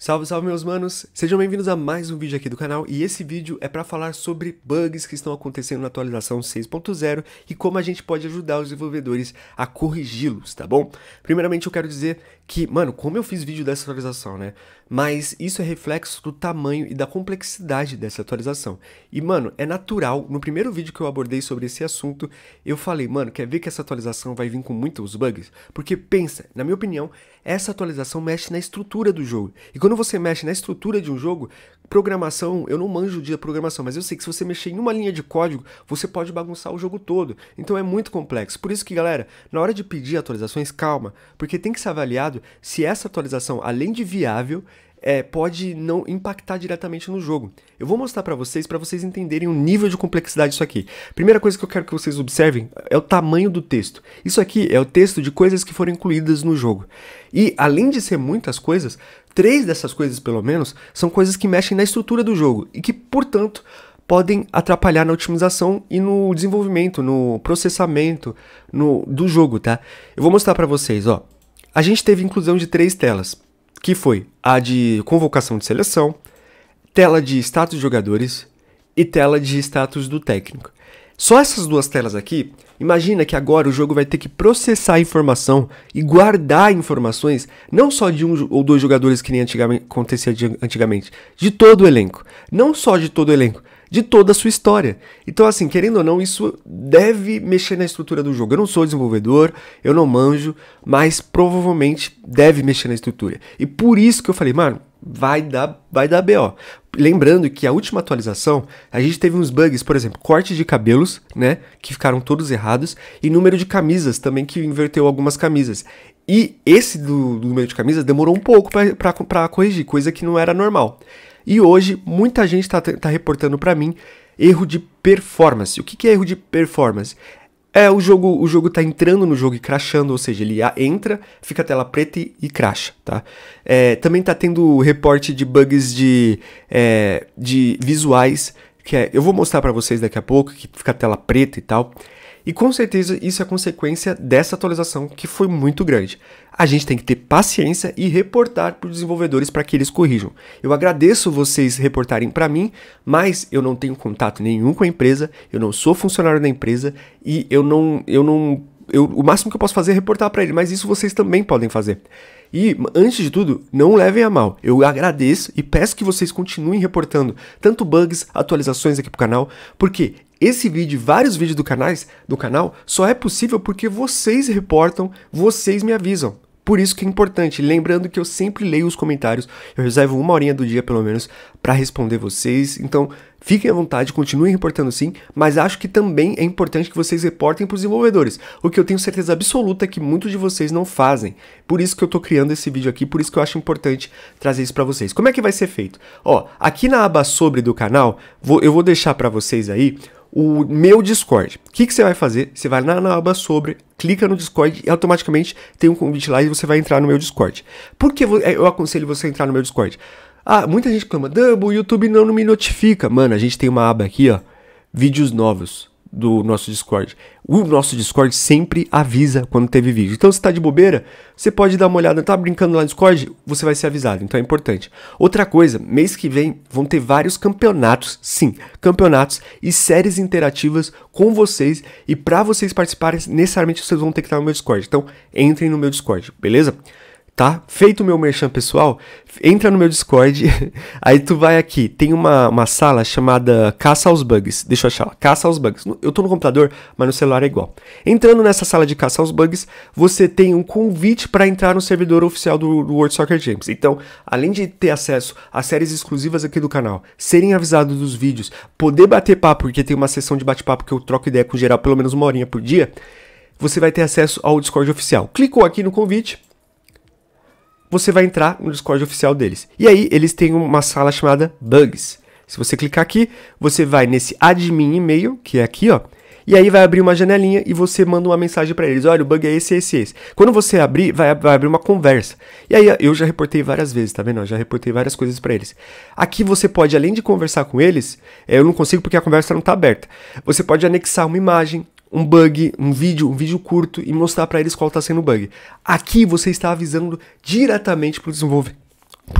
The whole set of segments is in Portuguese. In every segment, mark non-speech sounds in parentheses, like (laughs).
Salve, salve meus manos! Sejam bem-vindos a mais um vídeo aqui do canal e esse vídeo é para falar sobre bugs que estão acontecendo na atualização 6.0 e como a gente pode ajudar os desenvolvedores a corrigi-los, tá bom? Primeiramente eu quero dizer que, mano, como eu fiz vídeo dessa atualização, né? mas isso é reflexo do tamanho e da complexidade dessa atualização. E, mano, é natural. No primeiro vídeo que eu abordei sobre esse assunto, eu falei, mano, quer ver que essa atualização vai vir com muitos bugs? Porque, pensa, na minha opinião, essa atualização mexe na estrutura do jogo. E quando você mexe na estrutura de um jogo, programação, eu não manjo de programação, mas eu sei que se você mexer em uma linha de código, você pode bagunçar o jogo todo. Então é muito complexo. Por isso que, galera, na hora de pedir atualizações, calma, porque tem que ser avaliado se essa atualização, além de viável, é, pode não impactar diretamente no jogo. Eu vou mostrar para vocês, para vocês entenderem o nível de complexidade disso aqui. Primeira coisa que eu quero que vocês observem é o tamanho do texto. Isso aqui é o texto de coisas que foram incluídas no jogo. E, além de ser muitas coisas, três dessas coisas, pelo menos, são coisas que mexem na estrutura do jogo e que, portanto, podem atrapalhar na otimização e no desenvolvimento, no processamento no, do jogo, tá? Eu vou mostrar para vocês, ó. A gente teve inclusão de três telas que foi a de convocação de seleção, tela de status de jogadores e tela de status do técnico. Só essas duas telas aqui, imagina que agora o jogo vai ter que processar informação e guardar informações não só de um ou dois jogadores que nem antigamente, acontecia de, antigamente, de todo o elenco. Não só de todo o elenco, de toda a sua história. Então, assim, querendo ou não, isso deve mexer na estrutura do jogo. Eu não sou desenvolvedor, eu não manjo, mas provavelmente deve mexer na estrutura. E por isso que eu falei, mano, vai dar, vai dar BO. Lembrando que a última atualização, a gente teve uns bugs, por exemplo, corte de cabelos, né, que ficaram todos errados, e número de camisas também, que inverteu algumas camisas. E esse do, do número de camisas demorou um pouco para corrigir, coisa que não era normal. E hoje muita gente está tá reportando para mim erro de performance. O que, que é erro de performance? É o jogo, o jogo está entrando no jogo e crashando, ou seja, ele entra, fica a tela preta e, e crasha, tá? É, também está tendo reporte de bugs de, é, de visuais, que é, eu vou mostrar para vocês daqui a pouco, que fica a tela preta e tal. E com certeza isso é consequência dessa atualização que foi muito grande. A gente tem que ter paciência e reportar para os desenvolvedores para que eles corrijam. Eu agradeço vocês reportarem para mim, mas eu não tenho contato nenhum com a empresa, eu não sou funcionário da empresa e eu não, eu não eu, o máximo que eu posso fazer é reportar para ele, mas isso vocês também podem fazer. E, antes de tudo, não levem a mal. Eu agradeço e peço que vocês continuem reportando tanto bugs, atualizações aqui pro canal, porque esse vídeo e vários vídeos do, canais, do canal só é possível porque vocês reportam, vocês me avisam. Por isso que é importante, lembrando que eu sempre leio os comentários, eu reservo uma horinha do dia pelo menos para responder vocês. Então, fiquem à vontade, continuem reportando sim, mas acho que também é importante que vocês reportem para os desenvolvedores, o que eu tenho certeza absoluta que muitos de vocês não fazem. Por isso que eu estou criando esse vídeo aqui, por isso que eu acho importante trazer isso para vocês. Como é que vai ser feito? Ó, aqui na aba sobre do canal, vou, eu vou deixar para vocês aí o meu Discord. O que, que você vai fazer? Você vai na, na aba sobre, clica no Discord e automaticamente tem um convite lá e você vai entrar no meu Discord. Por que é, eu aconselho você a entrar no meu Discord? Ah, muita gente clama, Dumbo, o YouTube não me notifica. Mano, a gente tem uma aba aqui, ó, vídeos novos do nosso Discord. O nosso Discord sempre avisa quando teve vídeo. Então, se tá de bobeira, você pode dar uma olhada. Tá brincando lá no Discord? Você vai ser avisado. Então, é importante. Outra coisa, mês que vem vão ter vários campeonatos. Sim, campeonatos e séries interativas com vocês. E para vocês participarem, necessariamente vocês vão ter que estar no meu Discord. Então, entrem no meu Discord, beleza? tá? Feito o meu merchan pessoal, entra no meu Discord, (laughs) aí tu vai aqui, tem uma, uma sala chamada Caça aos Bugs, deixa eu achar, Caça aos Bugs, eu tô no computador, mas no celular é igual. Entrando nessa sala de Caça aos Bugs, você tem um convite para entrar no servidor oficial do, do World Soccer Games, então, além de ter acesso a séries exclusivas aqui do canal, serem avisados dos vídeos, poder bater papo, porque tem uma sessão de bate-papo que eu troco ideia com geral pelo menos uma horinha por dia, você vai ter acesso ao Discord oficial. Clicou aqui no convite, você vai entrar no Discord oficial deles. E aí eles têm uma sala chamada Bugs. Se você clicar aqui, você vai nesse admin e-mail, que é aqui, ó. E aí vai abrir uma janelinha e você manda uma mensagem para eles. Olha, o bug é esse, esse, esse. Quando você abrir, vai, vai, abrir uma conversa. E aí eu já reportei várias vezes, tá vendo? Eu já reportei várias coisas para eles. Aqui você pode, além de conversar com eles, é, eu não consigo porque a conversa não tá aberta. Você pode anexar uma imagem, um bug, um vídeo, um vídeo curto e mostrar para eles qual está sendo o bug. Aqui você está avisando diretamente para o desenvolve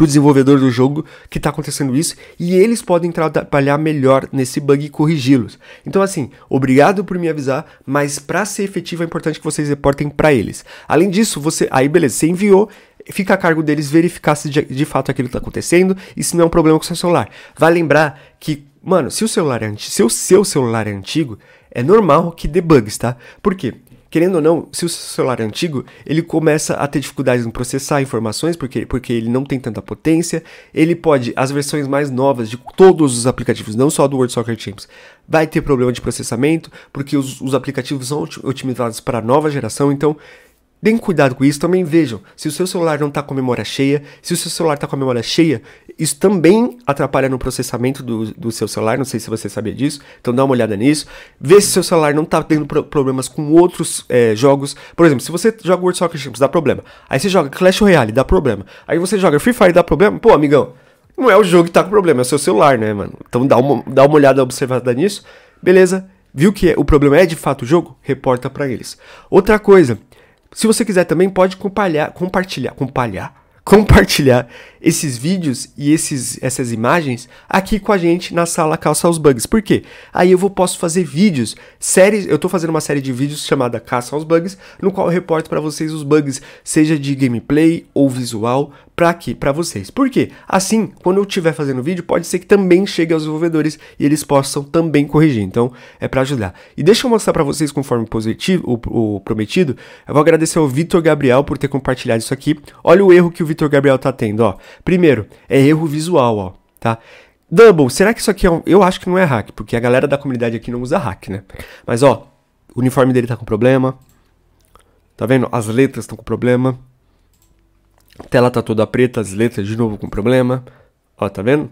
desenvolvedor do jogo que está acontecendo isso e eles podem trabalhar melhor nesse bug e corrigi-los. Então assim, obrigado por me avisar, mas para ser efetivo é importante que vocês reportem para eles. Além disso, você aí beleza, você enviou, fica a cargo deles verificar se de, de fato aquilo está acontecendo e se não é um problema com o seu celular. Vai lembrar que Mano, se o celular é antigo, se o seu celular é antigo, é normal que dê bugs, tá? Por quê? Querendo ou não, se o seu celular é antigo, ele começa a ter dificuldades em processar informações, porque, porque ele não tem tanta potência. Ele pode, as versões mais novas de todos os aplicativos, não só do World Soccer Champions, vai ter problema de processamento, porque os, os aplicativos são otimizados para a nova geração. Então, Deem cuidado com isso, também vejam se o seu celular não está com a memória cheia. Se o seu celular está com a memória cheia, isso também atrapalha no processamento do, do seu celular. Não sei se você sabia disso, então dá uma olhada nisso. Vê se o seu celular não está tendo pro problemas com outros é, jogos. Por exemplo, se você joga World Soccer Champions, dá problema. Aí você joga Clash Royale, dá problema. Aí você joga Free Fire, dá problema. Pô, amigão, não é o jogo que está com problema, é o seu celular, né, mano? Então dá uma, dá uma olhada observada nisso. Beleza, viu que é, o problema é de fato o jogo? Reporta para eles. Outra coisa se você quiser também, pode compartilhar, compartilhar, compartilhar, compartilhar esses vídeos e esses, essas imagens aqui com a gente na sala Caça aos Bugs. Por quê? Aí eu vou, posso fazer vídeos, séries. Eu estou fazendo uma série de vídeos chamada Caça aos Bugs, no qual eu reporto para vocês os bugs, seja de gameplay ou visual, para aqui para vocês. Por quê? Assim, quando eu estiver fazendo vídeo, pode ser que também chegue aos desenvolvedores e eles possam também corrigir. Então, é para ajudar. E deixa eu mostrar para vocês conforme positivo, o, o, prometido. Eu vou agradecer ao Vitor Gabriel por ter compartilhado isso aqui. Olha o erro que o Vitor Gabriel tá tendo, ó. Primeiro, é erro visual, ó, tá? Double, será que isso aqui é um... Eu acho que não é hack, porque a galera da comunidade aqui não usa hack, né? Mas, ó, o uniforme dele tá com problema. Tá vendo? As letras estão com problema. Tela tá toda preta, as letras de novo com problema. Ó, tá vendo?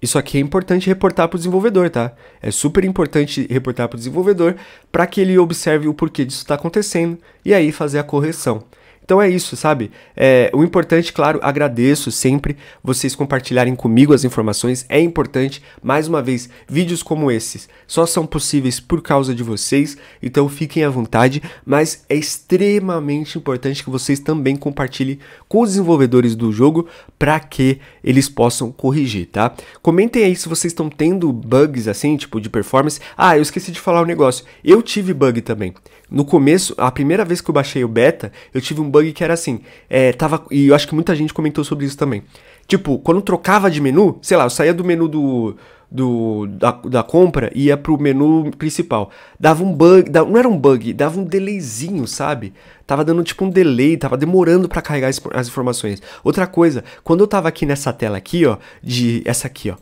Isso aqui é importante reportar para o desenvolvedor, tá? É super importante reportar para o desenvolvedor para que ele observe o porquê disso está acontecendo e aí fazer a correção. Então é isso, sabe? É, o importante, claro, agradeço sempre vocês compartilharem comigo as informações. É importante, mais uma vez, vídeos como esses só são possíveis por causa de vocês, então fiquem à vontade, mas é extremamente importante que vocês também compartilhem com os desenvolvedores do jogo para que eles possam corrigir, tá? Comentem aí se vocês estão tendo bugs assim, tipo de performance. Ah, eu esqueci de falar um negócio. Eu tive bug também. No começo, a primeira vez que eu baixei o beta, eu tive um bug bug que era assim. É, tava, e eu acho que muita gente comentou sobre isso também. Tipo, quando trocava de menu, sei lá, eu saía do menu do. Do, da, da compra ia pro menu principal. Dava um bug, dava, não era um bug, dava um delayzinho, sabe? Tava dando tipo um delay, tava demorando para carregar as, as, informações. Outra coisa, quando eu tava aqui nessa tela aqui, ó, de essa aqui, ó,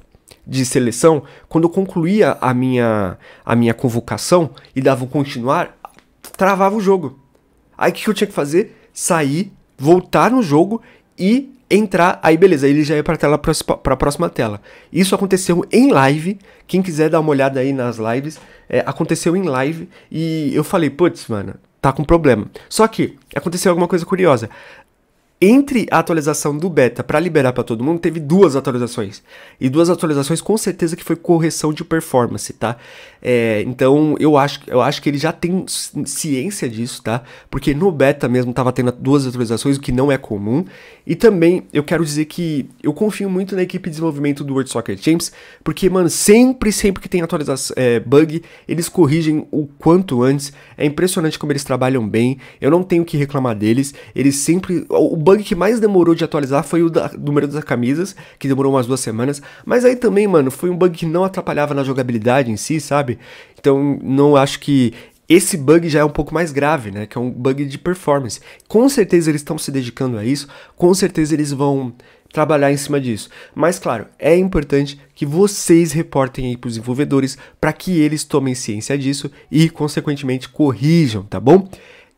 de seleção, quando eu concluía a minha a minha convocação e dava um continuar, travava o jogo. Aí o que, que eu tinha que fazer? sair, voltar no jogo e entrar, aí beleza, ele já ia para tela para a próxima tela. Isso aconteceu em live. Quem quiser dar uma olhada aí nas lives, é, aconteceu em live e eu falei, putz, mano, tá com problema. Só que aconteceu alguma coisa curiosa entre a atualização do beta para liberar para todo mundo, teve duas atualizações. E duas atualizações com certeza que foi correção de performance, tá? É, então eu acho, eu acho que ele já tem ciência disso, tá? Porque no beta mesmo tava tendo duas atualizações, o que não é comum. E também eu quero dizer que eu confio muito na equipe de desenvolvimento do World Soccer Champs, porque, mano, sempre, sempre que tem atualização, é, bug, eles corrigem o quanto antes. É impressionante como eles trabalham bem. Eu não tenho que reclamar deles. Eles sempre. O bug que mais demorou de atualizar foi o da, número das camisas, que demorou umas duas semanas. Mas aí também, mano, foi um bug que não atrapalhava na jogabilidade em si, sabe? Então não acho que esse bug já é um pouco mais grave, né? Que é um bug de performance. Com certeza eles estão se dedicando a isso, com certeza eles vão trabalhar em cima disso. Mas claro, é importante que vocês reportem aí para os desenvolvedores para que eles tomem ciência disso e, consequentemente, corrijam, tá bom?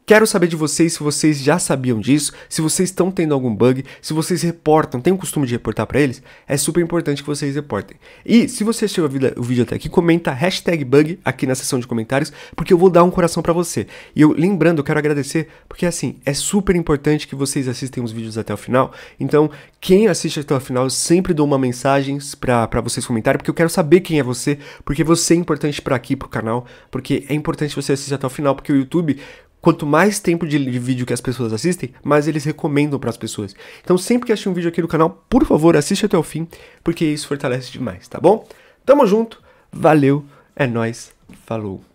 Quero saber de vocês se vocês já sabiam disso, se vocês estão tendo algum bug, se vocês reportam, tem o costume de reportar para eles? É super importante que vocês reportem. E se você assistiu o vídeo até aqui, comenta bug aqui na seção de comentários, porque eu vou dar um coração para você. E eu, lembrando, eu quero agradecer, porque assim, é super importante que vocês assistem os vídeos até o final. Então, quem assiste até o final, eu sempre dou uma mensagem para vocês comentarem, porque eu quero saber quem é você, porque você é importante para aqui, pro canal, porque é importante você assistir até o final, porque o YouTube quanto mais tempo de, de vídeo que as pessoas assistem, mais eles recomendam para as pessoas. Então, sempre que assistir um vídeo aqui no canal, por favor, assiste até o fim, porque isso fortalece demais, tá bom? Tamo junto, valeu, é nós, falou.